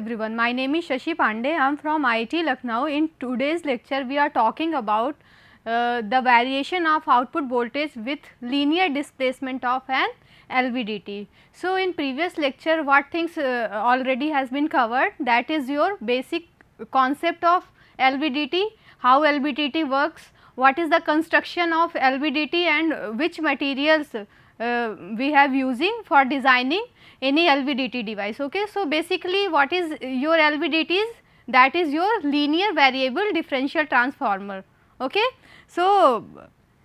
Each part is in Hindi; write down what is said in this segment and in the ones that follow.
everyone. My name is Shashi Pandey. I am from IIT Lucknow. In today's lecture, we are talking about uh, the variation of output voltage with linear displacement of an LVDT. So, in previous lecture, what things uh, already has been covered that is your basic concept of LVDT, how LVDT works, what is the construction of LVDT and which materials uh, we have using for designing any LVDT device. Okay. So, basically what is your LVDT is that is your linear variable differential transformer. Okay. So,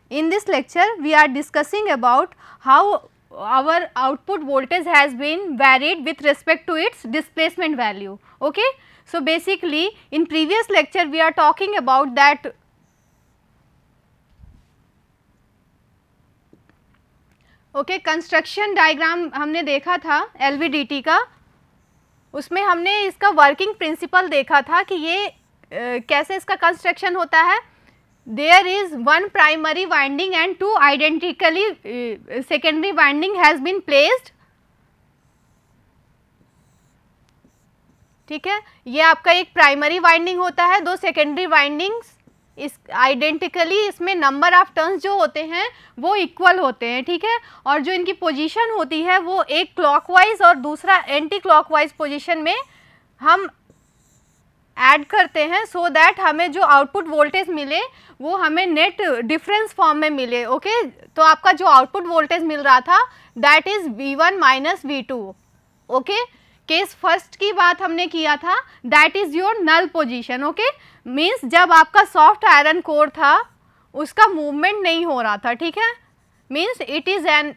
in this lecture we are discussing about how our output voltage has been varied with respect to its displacement value. Okay. So, basically in previous lecture we are talking about that okay construction diagram हमने देखा था एल का उसमें हमने इसका वर्किंग प्रिंसिपल देखा था कि ये कैसे इसका कंस्ट्रक्शन होता है there is one primary winding and two identically secondary winding has been placed ठीक है ये आपका एक प्राइमरी वाइंडिंग होता है दो सेकेंडरी वाइंडिंग्स इस आइडेंटिकली इसमें नंबर ऑफ टर्न्स जो होते हैं वो इक्वल होते हैं ठीक है और जो इनकी पोजीशन होती है वो एक क्लॉकवाइज और दूसरा एंटी क्लॉकवाइज पोजीशन में हम ऐड करते हैं सो so दैट हमें जो आउटपुट वोल्टेज मिले वो हमें नेट डिफरेंस फॉर्म में मिले ओके तो आपका जो आउटपुट वोल्टेज मिल रहा था that is V one minus V two okay case first की बात हमने किया था that is your null position okay means जब आपका सॉफ्ट आयरन कोर था उसका मूवमेंट नहीं हो रहा था ठीक है means it is an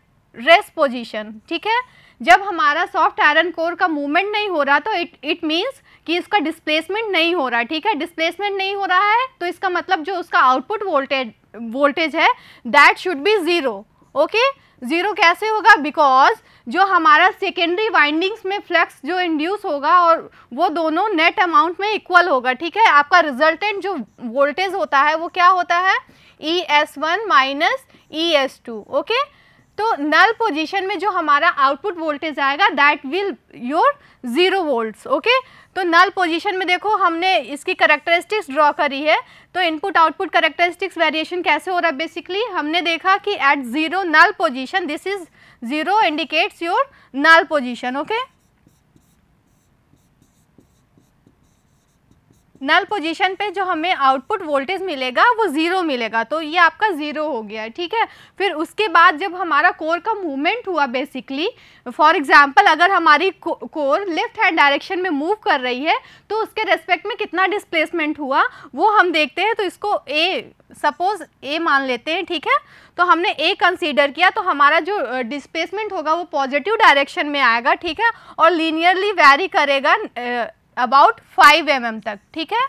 rest position ठीक है जब हमारा सॉफ्ट आयरन कोर का मूवमेंट नहीं हो रहा तो इट इट मीन्स कि इसका डिस्प्लेसमेंट नहीं हो रहा ठीक है डिस्प्लेसमेंट नहीं हो रहा है तो इसका मतलब जो उसका आउटपुट वोल्टेज वोल्टेज है that should be zero okay zero कैसे होगा बिकॉज जो हमारा सेकेंडरी वाइंडिंग्स में फ्लक्स जो इंड्यूस होगा और वो दोनों नेट अमाउंट में इक्वल होगा ठीक है आपका रिजल्टेंट जो वोल्टेज होता है वो क्या होता है E S one minus E S two okay तो नल पोजीशन में जो हमारा आउटपुट वोल्टेज आएगा that will your zero volts okay तो नल पोजीशन में देखो हमने इसकी करेक्टरिस्टिक्स ड्रॉ करी है तो इनपुट आउटपुट करेक्टरिस्टिक्स वेरिएशन कैसे हो रहा है बेसिकली हमने देखा कि at zero null position this is zero indicates your null position okay null position पे जो हमें आउटपुट वोल्टेज मिलेगा वो ज़ीरो मिलेगा तो ये आपका ज़ीरो हो गया ठीक है फिर उसके बाद जब हमारा कोर का मूवमेंट हुआ बेसिकली फॉर एग्जांपल अगर हमारी को, कोर लेफ्ट हैंड डायरेक्शन में मूव कर रही है तो उसके रेस्पेक्ट में कितना डिस्प्लेसमेंट हुआ वो हम देखते हैं तो इसको ए सपोज़ ए मान लेते हैं ठीक है तो हमने ए कंसीडर किया तो हमारा जो डिस्प्लेसमेंट होगा वो पॉजिटिव डायरेक्शन में आएगा ठीक है और लीनियरली वेरी करेगा अबाउट 5 एम mm तक ठीक है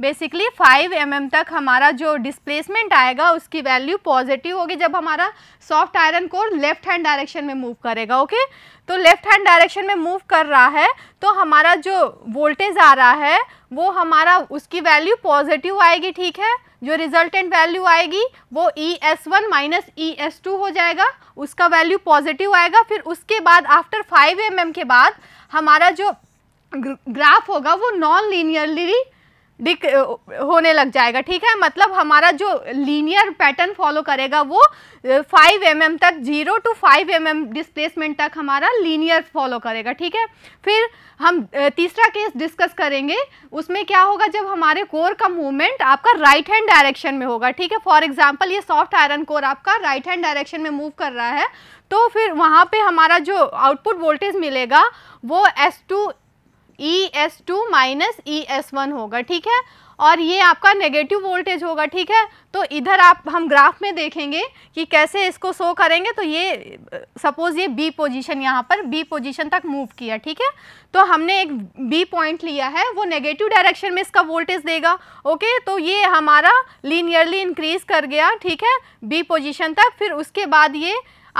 बेसिकली 5 एम mm तक हमारा जो डिस्प्लेसमेंट आएगा उसकी वैल्यू पॉजिटिव होगी जब हमारा soft iron core left hand direction में मूव करेगा ओके तो लेफ्ट हैंड डायरेक्शन में मूव कर रहा है तो हमारा जो वोल्टेज आ रहा है वो हमारा उसकी वैल्यू पॉजिटिव आएगी ठीक है जो रिजल्टेंट वैल्यू आएगी वो E S one minus E S two हो जाएगा उसका वैल्यू पॉजिटिव आएगा फिर उसके बाद आफ्टर 5 एम mm के बाद हमारा जो ग्राफ होगा वो नॉन लीनियरली डिक होने लग जाएगा ठीक है मतलब हमारा जो लीनियर पैटर्न फॉलो करेगा वो 5 एम mm तक 0 टू 5 एम mm डिस्प्लेसमेंट तक हमारा लीनियर फॉलो करेगा ठीक है फिर हम तीसरा केस डिस्कस करेंगे उसमें क्या होगा जब हमारे कोर का मूवमेंट आपका राइट हैंड डायरेक्शन में होगा ठीक है फॉर एग्जांपल ये सॉफ्ट आयरन कोर आपका राइट हैंड डायरेक्शन में मूव कर रहा है तो फिर वहाँ पर हमारा जो आउटपुट वोल्टेज मिलेगा वो S two E S two minus E S one होगा ठीक है और ये आपका नेगेटिव वोल्टेज होगा ठीक है तो इधर आप हम ग्राफ में देखेंगे कि कैसे इसको शो करेंगे तो ये सपोज़ ये बी पोजीशन यहाँ पर बी पोजीशन तक मूव किया ठीक है तो हमने एक बी पॉइंट लिया है वो नेगेटिव डायरेक्शन में इसका वोल्टेज देगा ओके तो ये हमारा लीनियरली इंक्रीज कर गया ठीक है बी पोजिशन तक फिर उसके बाद ये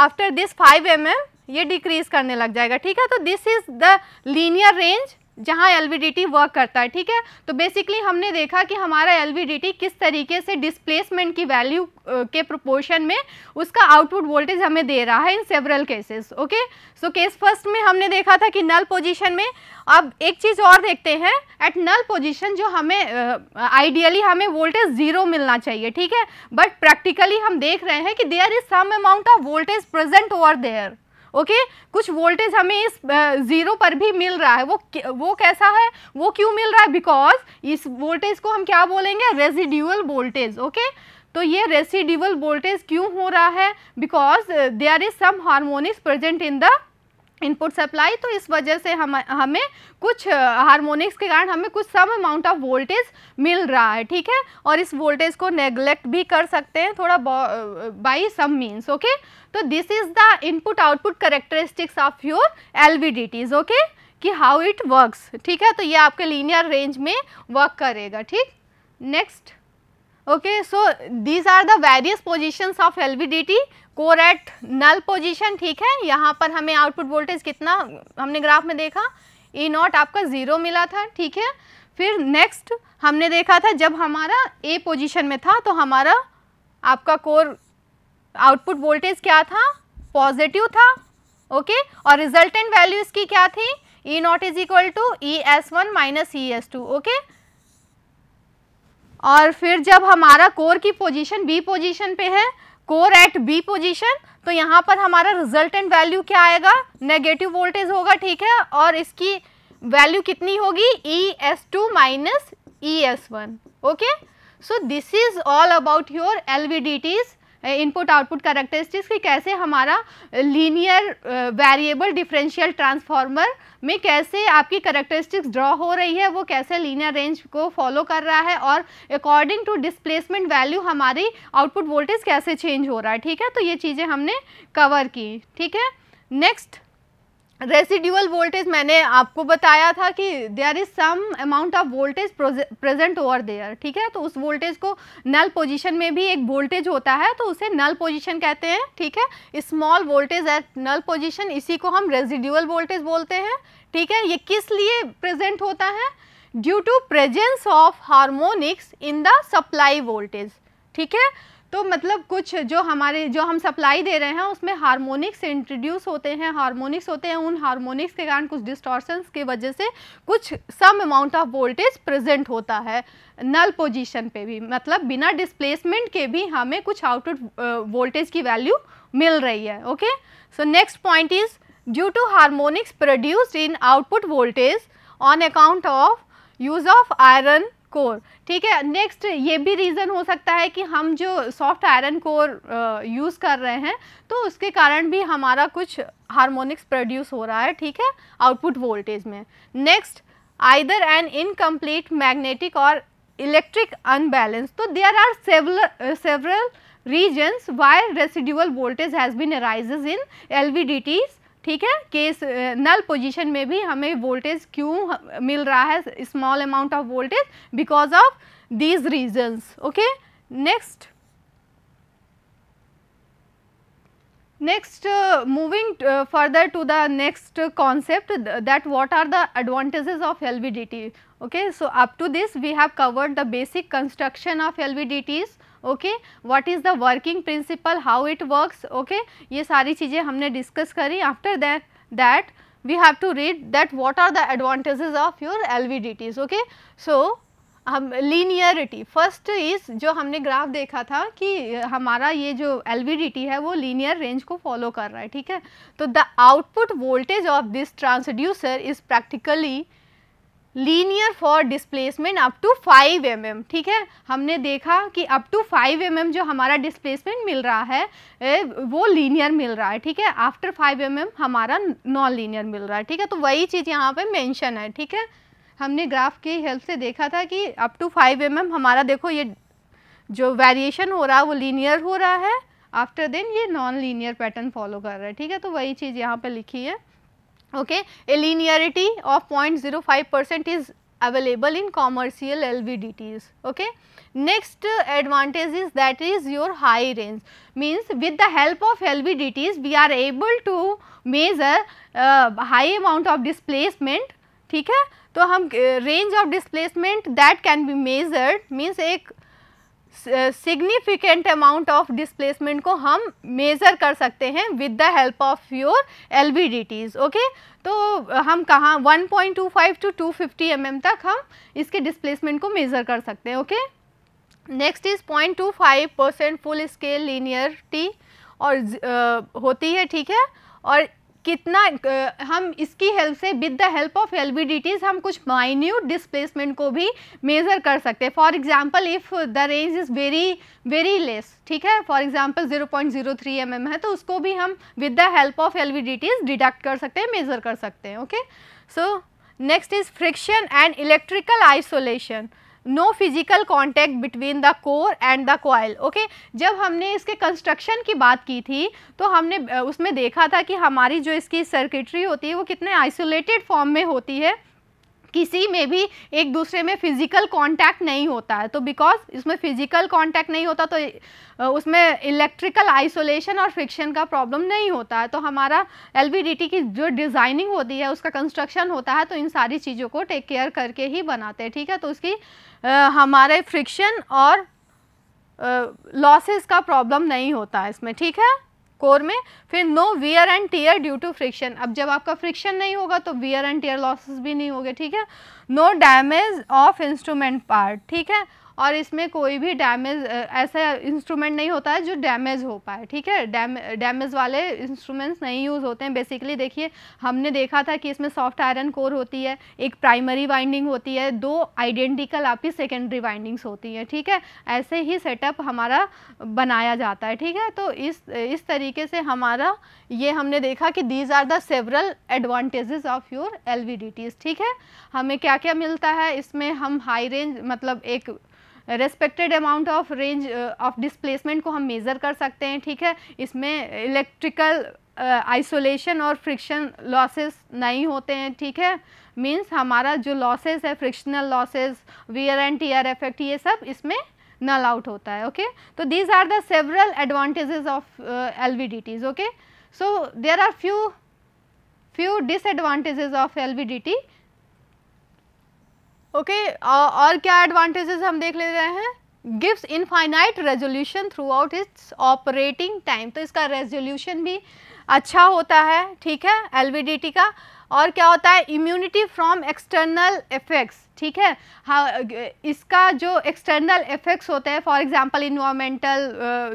आफ्टर दिस फाइव एम ये डिक्रीज़ करने लग जाएगा ठीक है तो this is the linear range जहाँ एल वर्क करता है ठीक है तो बेसिकली हमने देखा कि हमारा एल किस तरीके से डिस्प्लेसमेंट की वैल्यू के प्रोपोर्शन में उसका आउटपुट वोल्टेज हमें दे रहा है in several cases okay so case first में हमने देखा था कि नल पोजीशन में अब एक चीज़ और देखते हैं एट नल पोजीशन जो हमें आइडियली uh, हमें वोल्टेज ज़ीरो मिलना चाहिए ठीक है बट प्रैक्टिकली हम देख रहे हैं कि there is some amount of voltage present over there okay कुछ वोल्टेज हमें इस ज़ीरो पर भी मिल रहा है वो वो कैसा है वो क्यों मिल रहा है बिकॉज इस वोल्टेज को हम क्या बोलेंगे रेजिड्यूअल वोल्टेज ओके तो ये रेसिड्यूअल वोल्टेज क्यों हो रहा है because there is some harmonics present in the input supply तो इस वजह से हम हमें कुछ हारमोनिक्स के कारण हमें कुछ सम अमाउंट ऑफ वोल्टेज मिल रहा है ठीक है और इस वोल्टेज को नेग्लेक्ट भी कर सकते हैं थोड़ा बाई सम मीन्स ओके तो this is the input output characteristics of your L okay कि हाउ इट वर्क्स ठीक है तो ये आपके लीनियर रेंज में वर्क करेगा ठीक next okay are the various are of L V D T core at null position ठीक है यहाँ पर हमें आउटपुट वोल्टेज कितना हमने ग्राफ में देखा ए नॉट आपका ज़ीरो मिला था ठीक है फिर नेक्स्ट हमने देखा था जब हमारा ए पोजिशन में था तो हमारा आपका कोर आउटपुट वोल्टेज क्या था पॉजिटिव था ओके और रिजल्टेंट वैल्यू इसकी क्या थी E naught is equal to E S one minus E S two okay और फिर जब हमारा कोर की पोजीशन बी पोजीशन पे है कोर एट बी पोजीशन तो यहाँ पर हमारा रिजल्टेंट वैल्यू क्या आएगा नेगेटिव वोल्टेज होगा ठीक है और इसकी वैल्यू कितनी होगी E S two minus E S one okay so this is all about your L V D Ts input output characteristics कि कैसे हमारा लीनियर वेरिएबल डिफरेंशियल ट्रांसफार्मर में कैसे आपकी करेक्टरिस्टिक्स ड्रॉ हो रही है वो कैसे लीनियर रेंज को फॉलो कर रहा है और अकॉर्डिंग टू डिस्प्लेसमेंट वैल्यू हमारी आउटपुट वोल्टेज कैसे चेंज हो रहा है ठीक है तो ये चीज़ें हमने कवर की ठीक है नेक्स्ट रेसिड्यूअल वोल्टेज मैंने आपको बताया था कि there is some amount of voltage present over there ठीक है तो उस वोल्टेज को नल पोजीशन में भी एक वोल्टेज होता है तो उसे नल पोजीशन कहते हैं ठीक है small voltage at null position इसी को हम रेसिड्यूअल वोल्टेज बोलते हैं ठीक है ये किस लिए प्रेजेंट होता है due to presence of harmonics in the supply voltage ठीक है तो मतलब कुछ जो हमारे जो हम सप्लाई दे रहे हैं उसमें हार्मोनिक्स इंट्रोड्यूस होते हैं हार्मोनिक्स होते हैं उन हार्मोनिक्स के कारण कुछ डिस्टॉर्शंस की वजह से कुछ some amount of voltage present होता है नल पोजीशन पे भी मतलब बिना डिस्प्लेसमेंट के भी हमें कुछ आउटपुट वोल्टेज की वैल्यू मिल रही है okay so next point is due to harmonics produced in output voltage on account of use of iron core ठीक है नेक्स्ट ये भी रीज़न हो सकता है कि हम जो सॉफ्ट आयरन कोर यूज़ कर रहे हैं तो उसके कारण भी हमारा कुछ हारमोनिक्स प्रोड्यूस हो रहा है ठीक है आउटपुट वोल्टेज में next either an incomplete magnetic और इलेक्ट्रिक अनबैलेंस तो there are several several voltage has been arise in L V D Ts ठीक है केस नल पोजिशन में भी हमें वोल्टेज क्यों मिल रहा है small amount of voltage because of these reasons okay next next moving further to the next concept that what are the advantages of LVDT okay so up to this we have covered the basic construction of LVDTs okay what is the working principle how it works okay ये सारी चीज़ें हमने डिस्कस करी after that that we have to read that what are the advantages of your L okay so हम लीनियरिटी फर्स्ट इज़ जो हमने ग्राफ देखा था कि हमारा ये जो एल है वो लीनियर रेंज को फॉलो कर रहा है ठीक है तो the output voltage of this transducer is practically linear for displacement up to 5 M ठीक है हमने देखा कि अप टू 5 एम जो हमारा डिस्प्लेसमेंट मिल रहा है वो लीनियर मिल रहा है ठीक है आफ्टर 5 एम हमारा नॉन लीनियर मिल रहा है ठीक है तो वही चीज़ यहाँ पे मेंशन है ठीक है हमने ग्राफ की हेल्प से देखा था कि अप टू 5 एम हमारा देखो ये जो वेरिएशन हो रहा है वो लीनियर हो रहा है आफ्टर देन ये नॉन लीनियर पैटर्न फॉलो कर रहा है ठीक है तो वही चीज़ यहाँ पर लिखी है okay a linearity of 0.05 percent is available in commercial LVDTs. Okay. Next advantage is that is your high range means with the help of LVDTs we are able to measure uh, high amount of displacement ठीक है तो हम uh, that can be measured means a significant amount of displacement को हम मेज़र कर सकते हैं with the help of your L okay तो uh, हम कहाँ 1.25 टू 250 फिफ्टी mm तक हम इसके डिस्प्लेसमेंट को मेज़र कर सकते हैं okay next is 0.25 percent full scale linearity और uh, होती है ठीक है और कितना हम इसकी हेल्प से with the help of L हम कुछ माइन्यूट डिस्प्लेसमेंट को भी मेज़र कर सकते हैं for example if the range is very very less ठीक है फॉर एग्जांपल 0.03 पॉइंट mm है तो उसको भी हम with the help of L deduct कर सकते हैं मेज़र कर सकते हैं okay so next is friction and electrical isolation no physical contact between the core and the coil okay जब हमने इसके कंस्ट्रक्शन की बात की थी तो हमने उसमें देखा था कि हमारी जो इसकी सर्किटरी होती है वो कितने आइसोलेटेड फॉर्म में होती है किसी में भी एक दूसरे में फिजिकल कांटेक्ट नहीं होता है तो बिकॉज इसमें फिजिकल कांटेक्ट नहीं होता तो उसमें इलेक्ट्रिकल आइसोलेशन और फ्रिक्शन का प्रॉब्लम नहीं होता है तो हमारा एल की जो डिज़ाइनिंग होती है उसका कंस्ट्रक्शन होता है तो इन सारी चीज़ों को टेक केयर करके ही बनाते हैं ठीक है तो उसकी आ, हमारे फ्रिक्शन और लॉसेस का प्रॉब्लम नहीं होता है इसमें ठीक है कोर में फिर no wear and tear due to friction अब जब आपका फ्रिक्शन नहीं होगा तो वियर एंड टीयर लॉसेस भी नहीं होंगे ठीक है no damage of instrument part ठीक है और इसमें कोई भी डैमेज ऐसा इंस्ट्रूमेंट नहीं होता है जो डैमेज हो पाए ठीक है डैमेज वाले इंस्ट्रूमेंट्स नहीं यूज़ होते हैं बेसिकली देखिए हमने देखा था कि इसमें सॉफ्ट आयरन कोर होती है एक प्राइमरी वाइंडिंग होती है दो आइडेंटिकल आपकी सेकेंडरी वाइंडिंग्स होती हैं ठीक है ऐसे ही सेटअप हमारा बनाया जाता है ठीक है तो इस इस तरीके से हमारा ये हमने देखा कि these are the several advantages of your L ठीक है हमें क्या क्या मिलता है इसमें हम हाई रेंज मतलब एक respected amount of range of displacement को हम मेज़र कर सकते हैं ठीक है इसमें इलेक्ट्रिकल आइसोलेशन uh, और फ्रिक्शन लॉसेस नहीं होते हैं ठीक है मींस हमारा जो लॉसेस है frictional losses wear and tear effect ये सब इसमें नल आउट होता है ओके तो these are the several advantages of L V D Ts okay so there are few few disadvantages of LVDT okay और क्या एडवांटेजेस हम देख ले रहे हैं gives infinite resolution throughout its operating time तो इसका रेजोल्यूशन भी अच्छा होता है ठीक है एलवीडीटी का और क्या होता है इम्यूनिटी फ्रॉम एक्सटर्नल इफेक्ट्स ठीक है हाँ इसका जो एक्सटर्नल इफ़ेक्ट्स होते हैं फॉर एग्जांपल इन्वामेंटल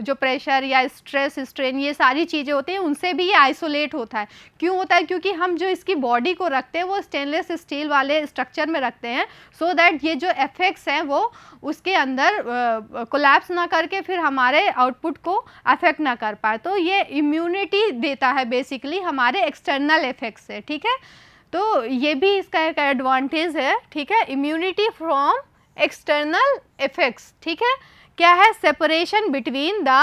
जो प्रेशर या स्ट्रेस स्ट्रेन ये सारी चीज़ें होती हैं उनसे भी ये आइसोलेट होता है क्यों होता है क्योंकि हम जो इसकी बॉडी को रखते हैं वो स्टेनलेस स्टील वाले स्ट्रक्चर में रखते हैं सो so दैट ये जो इफ़ेक्ट्स हैं वो उसके अंदर कोलैप्स ना करके फिर हमारे आउटपुट को अफेक्ट ना कर पाए तो ये इम्यूनिटी देता है बेसिकली हमारे एक्सटर्नल इफेक्ट्स से ठीक है तो ये भी इसका एक एडवांटेज है ठीक है इम्यूनिटी फ्रॉम एक्सटर्नल इफेक्ट्स ठीक है क्या है separation between the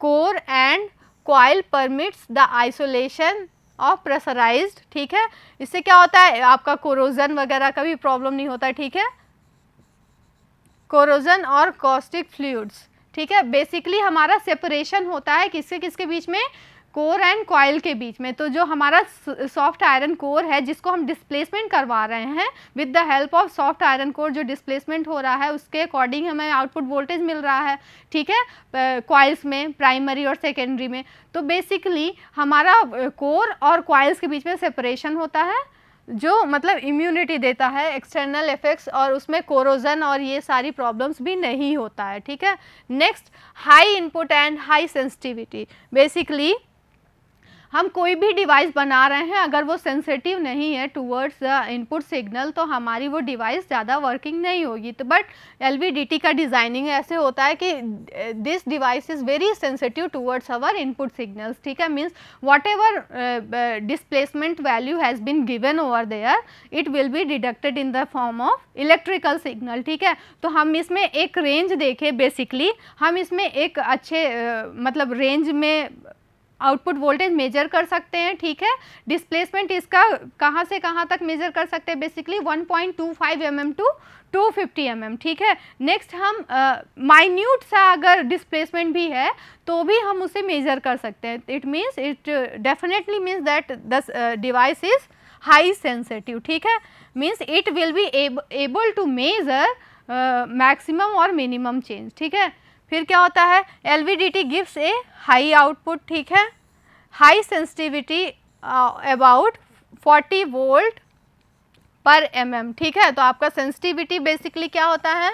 core and coil permits the isolation of pressurise ठीक है इससे क्या होता है आपका कोरोजन वगैरह का भी प्रॉब्लम नहीं होता ठीक है कोरोजन और कॉस्टिक फ्लूड्स ठीक है बेसिकली हमारा सेपरेशन होता है किसके किसके बीच में कोर एंड कॉयल के बीच में तो जो हमारा सॉफ्ट आयरन कोर है जिसको हम डिस्प्लेसमेंट करवा रहे हैं with the help of soft iron core जो डिस्प्लेसमेंट हो रहा है उसके अकॉर्डिंग हमें आउटपुट वोल्टेज मिल रहा है ठीक है कॉयल्स में प्राइमरी और सेकेंडरी में तो बेसिकली हमारा कोर और कॉयल्स के बीच में सेपरेशन होता है जो मतलब इम्यूनिटी देता है एक्सटर्नल इफेक्ट्स और उसमें कोरोजन और ये सारी प्रॉब्लम्स भी नहीं होता है ठीक है next high input and high sensitivity basically हम कोई भी डिवाइस बना रहे हैं अगर वो सेंसिटिव नहीं है टूवर्ड्स इनपुट सिग्नल तो हमारी वो डिवाइस ज़्यादा वर्किंग नहीं होगी तो बट एल का डिज़ाइनिंग ऐसे होता है कि this device is very sensitive towards our input signals ठीक है means whatever displacement value has been given over there it will be deducted in the form of electrical signal ठीक है तो हम इसमें एक रेंज देखें बेसिकली हम इसमें एक अच्छे uh, मतलब रेंज में आउटपुट वोल्टेज मेजर कर सकते हैं ठीक है डिस्प्लेसमेंट इसका कहाँ से कहाँ तक मेजर कर सकते हैं basically 1.25 point two five M M to two fifty M M ठीक है नेक्स्ट हम माइन्यूट uh, सा अगर डिस्प्लेसमेंट भी है तो भी हम उसे मेजर कर सकते हैं it means it definitely means that this device is high sensitive ठीक है means it will be able to measure maximum और मिनिमम चेंज ठीक है फिर क्या होता है L V D T gives a high output ठीक है हाई सेंसिटिविटी अबाउट 40 वोल्ट पर एम mm, ठीक है तो आपका सेंसिटिविटी बेसिकली क्या होता है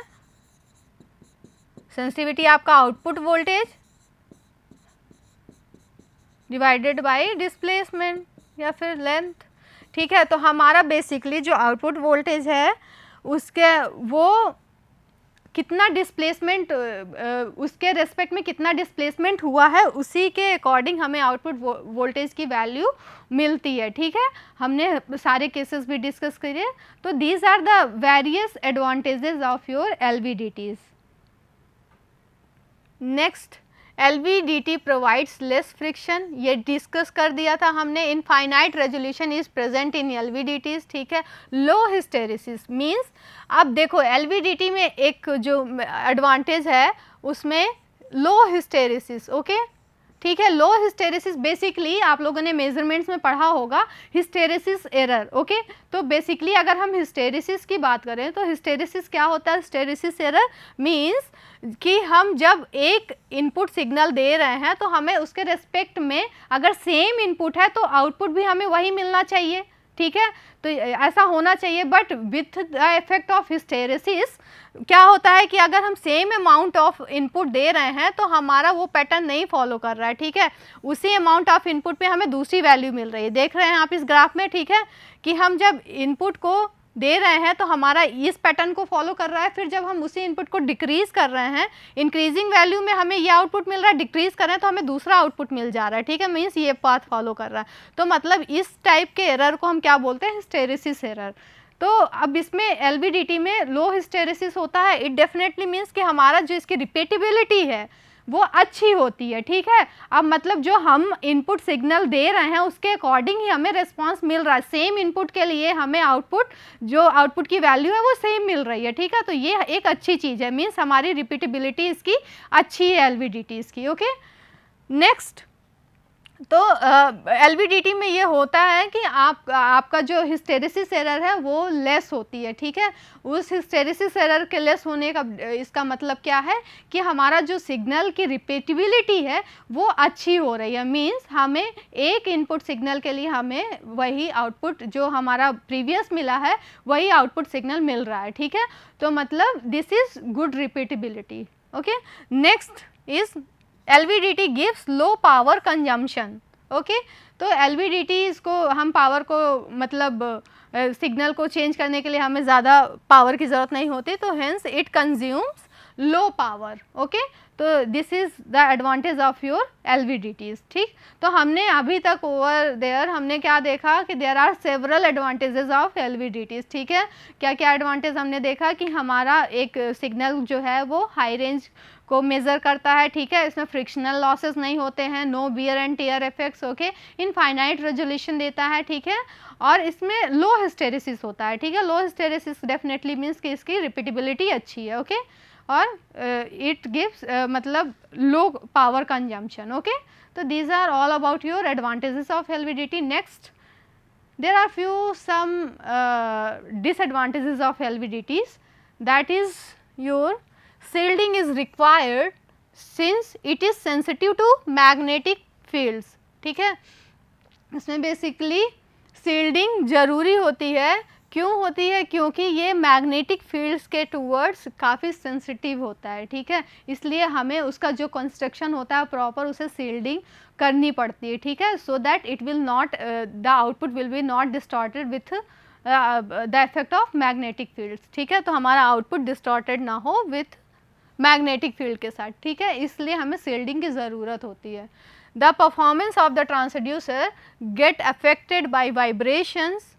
सेंसिटिविटी आपका output voltage divided by displacement या फिर लेंथ ठीक है तो हमारा बेसिकली जो आउटपुट वोल्टेज है उसके वो कितना डिस्प्लेसमेंट उसके रेस्पेक्ट में कितना डिस्प्लेसमेंट हुआ है उसी के अकॉर्डिंग हमें आउटपुट वो, वोल्टेज की वैल्यू मिलती है ठीक है हमने सारे केसेस भी डिस्कस करिए तो these are the various advantages of your L next L V D T provides less friction ये डिस्कस कर दिया था हमने infinite resolution is present in L V D LVDTs ठीक है लो हिस्टेरिसिस मीन्स अब देखो एल वी डी टी में एक जो एडवांटेज है उसमें लो हिस्टेरिस ओके ठीक है लो हिस्टेरेसिस बेसिकली आप लोगों ने मेजरमेंट्स में पढ़ा होगा हिस्टेरेसिस एरर ओके तो बेसिकली अगर हम हिस्टेरेसिस की बात करें तो हिस्टेरेसिस क्या होता है हिस्टेरेसिस एरर मीन्स कि हम जब एक इनपुट सिग्नल दे रहे हैं तो हमें उसके रेस्पेक्ट में अगर सेम इनपुट है तो आउटपुट भी हमें वही मिलना चाहिए ठीक है तो ऐसा होना चाहिए but with the effect of hysteresis क्या होता है कि अगर हम सेम अमाउंट ऑफ इनपुट दे रहे हैं तो हमारा वो पैटर्न नहीं फॉलो कर रहा है ठीक है उसी अमाउंट ऑफ इनपुट पे हमें दूसरी वैल्यू मिल रही है देख रहे हैं आप इस ग्राफ में ठीक है कि हम जब इनपुट को दे रहे हैं तो हमारा इस पैटर्न को फॉलो कर रहा है फिर जब हम उसी इनपुट को डिक्रीज़ कर रहे हैं इंक्रीजिंग वैल्यू में हमें ये आउटपुट मिल रहा है डिक्रीज़ कर रहे हैं तो हमें दूसरा आउटपुट मिल जा रहा है ठीक है मीन्स ये पाथ फॉलो कर रहा है तो मतलब इस टाइप के एरर को हम क्या बोलते हैं हिस्टेरिसिस एरर तो अब इसमें एल में लो हिस्टेरेसिस होता है इट डेफिनेटली मीन्स कि हमारा जो इसकी रिपीटेबिलिटी है वो अच्छी होती है ठीक है अब मतलब जो हम इनपुट सिग्नल दे रहे हैं उसके अकॉर्डिंग ही हमें रिस्पांस मिल रहा है सेम इनपुट के लिए हमें आउटपुट जो आउटपुट की वैल्यू है वो सेम मिल रही है ठीक है तो ये एक अच्छी चीज़ है मीन्स हमारी रिपीटेबिलिटी इसकी अच्छी है एल इसकी ओके नेक्स्ट तो एल uh, में ये होता है कि आप आपका जो हिस्टेरिसिस एरर है वो लेस होती है ठीक है उस हिस्टेरिसिस एरर के लेस होने का इसका मतलब क्या है कि हमारा जो सिग्नल की रिपीटिबिलिटी है वो अच्छी हो रही है मींस हमें एक इनपुट सिग्नल के लिए हमें वही आउटपुट जो हमारा प्रीवियस मिला है वही आउटपुट सिग्नल मिल रहा है ठीक है तो मतलब this is good repeatability okay next is T gives low power consumption okay तो LVDT इसको हम पावर को मतलब सिग्नल को चेंज करने के लिए हमें ज़्यादा पावर की ज़रूरत नहीं होती तो hence it consumes low power okay तो this is the advantage of your L ठीक तो हमने अभी तक ओवर देयर हमने क्या देखा कि there are several advantages of L ठीक है क्या क्या एडवांटेज हमने देखा कि हमारा एक सिग्नल जो है वो हाई रेंज को मेज़र करता है ठीक है इसमें फ्रिक्शनल लॉसेस नहीं होते हैं no wear and tear effects okay infinite resolution देता है ठीक है और इसमें लो हिस्टेरिसिस होता है ठीक है लो हिस्टेरिसिस डेफिनेटली मीन्स कि इसकी रिपीटिबिलिटी अच्छी है ओके और इट uh, गिव्स uh, मतलब लो पावर कंजम्पशन ओके तो these are all about your advantages of LVDT next there are few some of uh, disadvantages that is your shielding is required since it is sensitive to magnetic fields ठीक है इसमें basically shielding जरूरी होती है क्यों होती है क्योंकि ये मैग्नेटिक फील्ड्स के टूवर्ड्स काफ़ी सेंसिटिव होता है ठीक है इसलिए हमें उसका जो कंस्ट्रक्शन होता है प्रॉपर उसे सील्डिंग करनी पड़ती है ठीक है so that it will not the output will be not distorted with the effect of magnetic fields ठीक है तो हमारा आउटपुट डिस्टॉर्टेड ना हो विथ मैग्नेटिक फील्ड के साथ ठीक है इसलिए हमें सील्डिंग की ज़रूरत होती है the performance of the transducer get affected by vibrations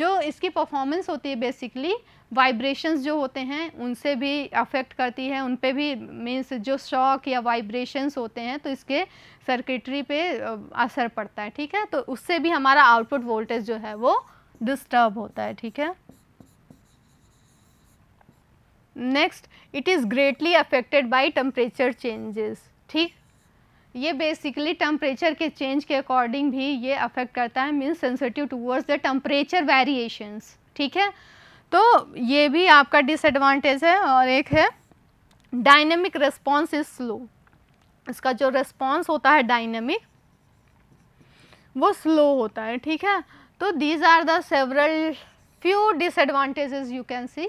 जो इसकी परफॉर्मेंस होती है बेसिकली वाइब्रेशंस जो होते हैं उनसे भी अफेक्ट करती है उन पर भी मीन्स जो शॉक या वाइब्रेशंस होते हैं तो इसके सर्किटरी पे असर पड़ता है ठीक है तो उससे भी हमारा आउटपुट वोल्टेज जो है वो डिस्टर्ब होता है ठीक है next it is greatly affected by temperature changes ठीक ये बेसिकली टम्परेचर के चेंज के अकॉर्डिंग भी ये अफेक्ट करता है mean sensitive towards the temperature variations ठीक है तो ये भी आपका डिसएडवांटेज है और एक है डायनेमिक रिस्पॉन्स इज स्लो इसका जो रिस्पॉन्स होता है डायनेमिक वो स्लो होता है ठीक है तो these are the several few disadvantages you can see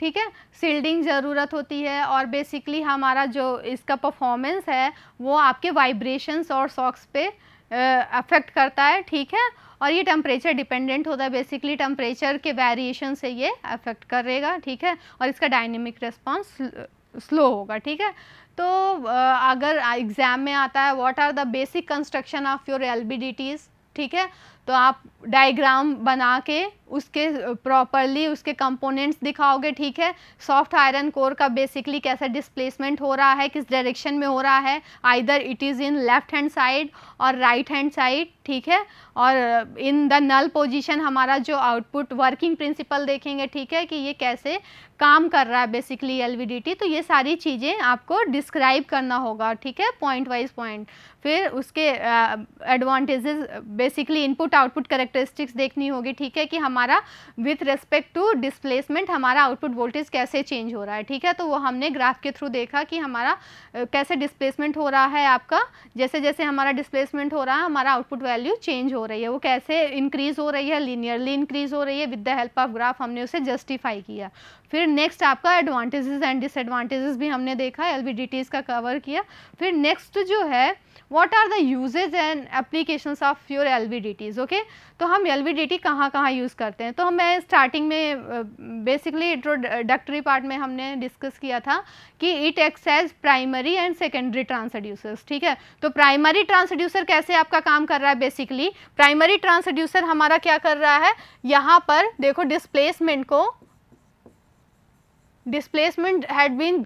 ठीक है सील्डिंग ज़रूरत होती है और बेसिकली हमारा जो इसका परफॉर्मेंस है वो आपके वाइब्रेशंस और सॉक्स पे अफेक्ट करता है ठीक है और ये टेम्परेचर डिपेंडेंट होता है बेसिकली टेम्परेचर के वेरिएशन से ये अफेक्ट करेगा ठीक है और इसका डायनेमिक रिस्पॉन्स स्लो होगा ठीक है तो अगर एग्ज़ाम में आता है what are the basic construction of your L ठीक है तो आप डायग्राम बना के उसके प्रॉपरली उसके कंपोनेंट्स दिखाओगे ठीक है सॉफ्ट आयरन कोर का बेसिकली कैसा डिस्प्लेसमेंट हो रहा है किस डायरेक्शन में हो रहा है either it is in left hand side और राइट हैंड साइड ठीक है और इन द नल पोजीशन हमारा जो आउटपुट वर्किंग प्रिंसिपल देखेंगे ठीक है कि ये कैसे काम कर रहा है बेसिकली एल तो ये सारी चीज़ें आपको डिस्क्राइब करना होगा ठीक है पॉइंट वाइज पॉइंट फिर उसके advantages basically input output characteristics देखनी होगी ठीक है कि हमारे हमारा विथ रिस्पेक्ट टू डिस्प्लेसमेंट हमारा आउटपुट वोल्टेज कैसे चेंज हो रहा है ठीक है तो वो हमने ग्राफ के थ्रू देखा कि हमारा कैसे डिस्प्लेसमेंट हो रहा है आपका जैसे जैसे हमारा डिस्प्लेसमेंट हो रहा है हमारा आउटपुट वैल्यू चेंज हो रही है वो कैसे इंक्रीज़ हो रही है लीनियरली इंक्रीज़ हो रही है with the help of graph हमने उसे जस्टिफाई किया फिर नेक्स्ट आपका एडवांटेजेस एंड डिसएडवांटेजेस भी हमने देखा एल का कवर किया फिर नेक्स्ट जो है what are the usages and applications of your L okay तो हम एल वी डी टी कहाँ कहाँ यूज़ करते हैं तो हमें स्टार्टिंग में बेसिकली इंट्रोडक्टरी पार्ट में हमने डिस्कस किया था कि it acts as primary and secondary transducers ठीक है तो प्राइमरी ट्रांसड्यूसर कैसे आपका काम कर रहा है बेसिकली प्राइमरी ट्रांसड्यूसर हमारा क्या कर रहा है यहाँ पर देखो डिस्प्लेसमेंट को displacement had been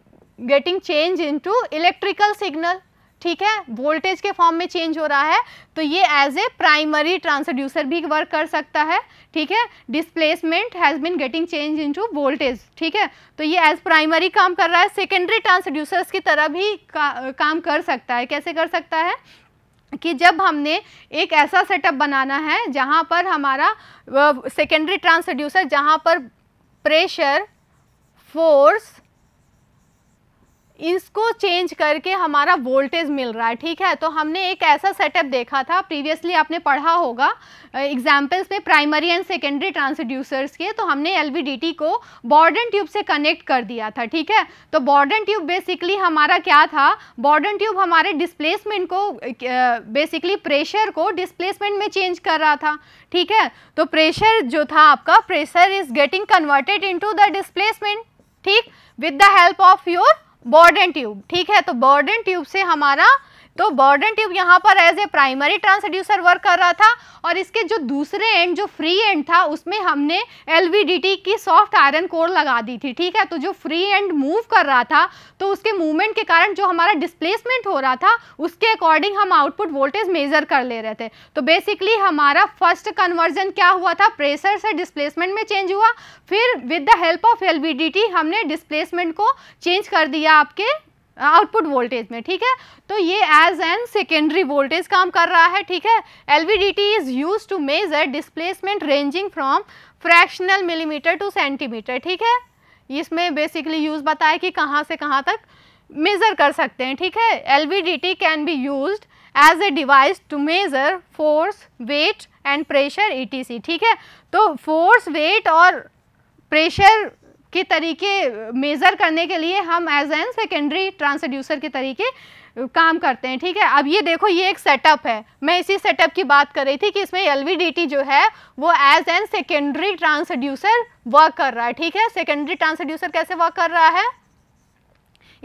getting change into electrical signal ठीक है वोल्टेज के फॉर्म में चेंज हो रहा है तो ये एज ए प्राइमरी ट्रांसड्यूसर भी वर्क कर सकता है ठीक है displacement has been getting change into voltage ठीक है तो ये एज प्राइमरी काम कर रहा है सेकेंडरी ट्रांसड्यूसर्स की तरह भी का, काम कर सकता है कैसे कर सकता है कि जब हमने एक ऐसा सेटअप बनाना है जहाँ पर हमारा सेकेंडरी ट्रांसड्यूसर जहाँ पर प्रेशर फोर्स इसको चेंज करके हमारा वोल्टेज मिल रहा है ठीक है तो हमने एक ऐसा सेटअप देखा था प्रीवियसली आपने पढ़ा होगा एग्जांपल्स में प्राइमरी एंड सेकेंडरी ट्रांसड्यूसर्स के तो हमने एलवीडीटी को बॉर्डन ट्यूब से कनेक्ट कर दिया था ठीक है तो बॉर्डन ट्यूब बेसिकली हमारा क्या था बॉर्डन ट्यूब हमारे डिस्प्लेसमेंट को बेसिकली प्रेशर को डिस्प्लेसमेंट में चेंज कर रहा था ठीक है तो प्रेशर जो था आपका pressure is getting converted into the displacement ठीक with the help of your Bourdon tube ठीक है तो बॉर्डन ट्यूब से हमारा तो बॉर्डन ट्यूब यहाँ पर as a primary transducer work कर रहा था और इसके जो दूसरे एंड जो फ्री एंड था उसमें हमने एल की सॉफ्ट आयरन कोर लगा दी थी ठीक है तो जो फ्री एंड मूव कर रहा था तो उसके मूवमेंट के कारण जो हमारा डिस्प्लेसमेंट हो रहा था उसके अकॉर्डिंग हम आउटपुट वोल्टेज मेजर कर ले रहे थे तो बेसिकली हमारा फर्स्ट कन्वर्जन क्या हुआ था प्रेशर से डिस्प्लेसमेंट में चेंज हुआ फिर with the help of L हमने डिस्प्लेसमेंट को चेंज कर दिया आपके आउटपुट वोल्टेज में ठीक है तो ये एज एन सेकेंडरी वोल्टेज काम कर रहा है ठीक है L V D T is use to measure displacement ranging from fractional millimetre to centimetre ठीक है इसमें बेसिकली यूज़ बताया कि कहाँ से कहाँ तक मेज़र कर सकते हैं ठीक है L V D T can be use as a device to measure force weight and pressure E T C ठीक है तो फोर्स वेट और प्रेशर के तरीके मेज़र करने के लिए हम एज एन सेकेंडरी ट्रांसड्यूसर के तरीके काम करते हैं ठीक है अब ये देखो ये एक सेटअप है मैं इसी सेटअप की बात कर रही थी कि इसमें एल जो है वो as an secondary transducer work कर रहा है ठीक है सेकेंडरी ट्रांसड्यूसर कैसे वर्क कर रहा है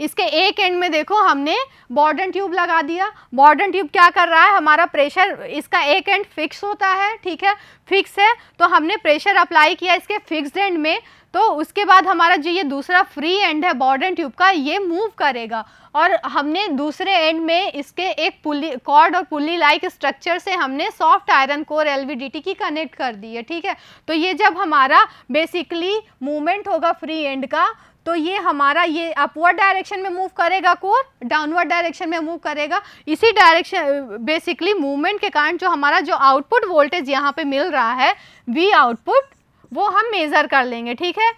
इसके एक एंड में देखो हमने बॉर्डन ट्यूब लगा दिया बॉर्डन ट्यूब क्या कर रहा है हमारा प्रेशर इसका एक एंड फिक्स होता है ठीक है फिक्स है तो हमने प्रेशर अप्लाई किया इसके फिक्स एंड में तो उसके बाद हमारा जो ये दूसरा फ्री एंड है बॉर्डन ट्यूब का ये मूव करेगा और हमने दूसरे एंड में इसके एक पुली कॉर्ड और पुली लाइक स्ट्रक्चर से हमने सॉफ्ट आयरन कोर एल की कनेक्ट कर दी है ठीक है तो ये जब हमारा बेसिकली मूवमेंट होगा फ्री एंड का तो ये हमारा ये अपवर्ड डायरेक्शन में मूव करेगा कोर डाउनवर्ड डायरेक्शन में मूव करेगा इसी डायरेक्शन बेसिकली मूवमेंट के कारण जो हमारा जो आउटपुट वोल्टेज यहाँ पे मिल रहा है वी आउटपुट वो हम मेज़र कर लेंगे ठीक है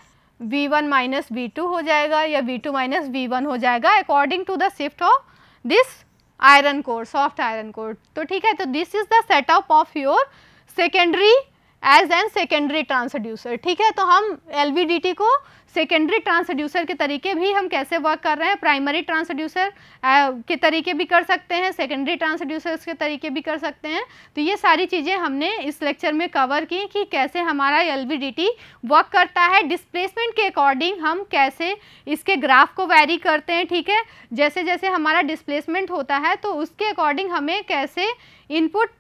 V1 वन माइनस वी हो जाएगा या V2 टू माइनस वी हो जाएगा according to the shift of this iron core soft iron core तो ठीक है तो this is the setup of your secondary as an secondary transducer ठीक है तो हम एल को सेकेंडरी ट्रांसड्यूसर के तरीके भी हम कैसे वर्क कर रहे हैं प्राइमरी ट्रांसड्यूसर uh, के तरीके भी कर सकते हैं सेकेंडरी ट्रांसड्यूसर्स के तरीके भी कर सकते हैं तो ये सारी चीज़ें हमने इस लेक्चर में कवर की कि कैसे हमारा एल वर्क करता है डिस्प्लेसमेंट के अकॉर्डिंग हम कैसे इसके ग्राफ को वैरी करते हैं ठीक है जैसे जैसे हमारा डिस्प्लेसमेंट होता है तो उसके अकॉर्डिंग हमें कैसे इनपुट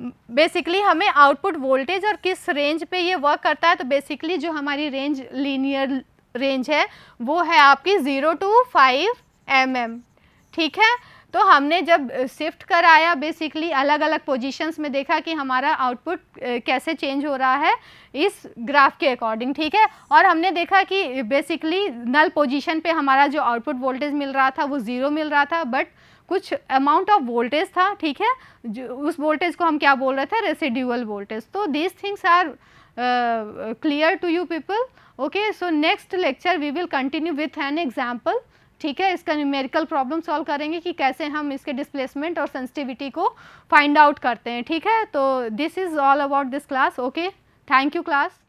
बेसिकली हमें आउटपुट वोल्टेज और किस रेंज पे ये वर्क करता है तो बेसिकली जो हमारी रेंज लीनियर रेंज है वो है आपकी zero to five M M ठीक है तो हमने जब शिफ्ट कराया बेसिकली अलग अलग पोजीशंस में देखा कि हमारा आउटपुट कैसे चेंज हो रहा है इस ग्राफ के अकॉर्डिंग ठीक है और हमने देखा कि बेसिकली नल पोजीशन पे हमारा जो आउटपुट वोल्टेज मिल रहा था वो ज़ीरो मिल रहा था बट कुछ अमाउंट ऑफ वोल्टेज था ठीक है उस वोल्टेज को हम क्या बोल रहे थे रेसिड्यूअल वोल्टेज तो these things are clear to you people okay so next lecture we will continue with an example ठीक है इसका न्यूमेरिकल प्रॉब्लम सॉल्व करेंगे कि कैसे हम इसके डिस्प्लेसमेंट और सेंसिटिविटी को फाइंड आउट करते हैं ठीक है तो this is all about this class okay thank you class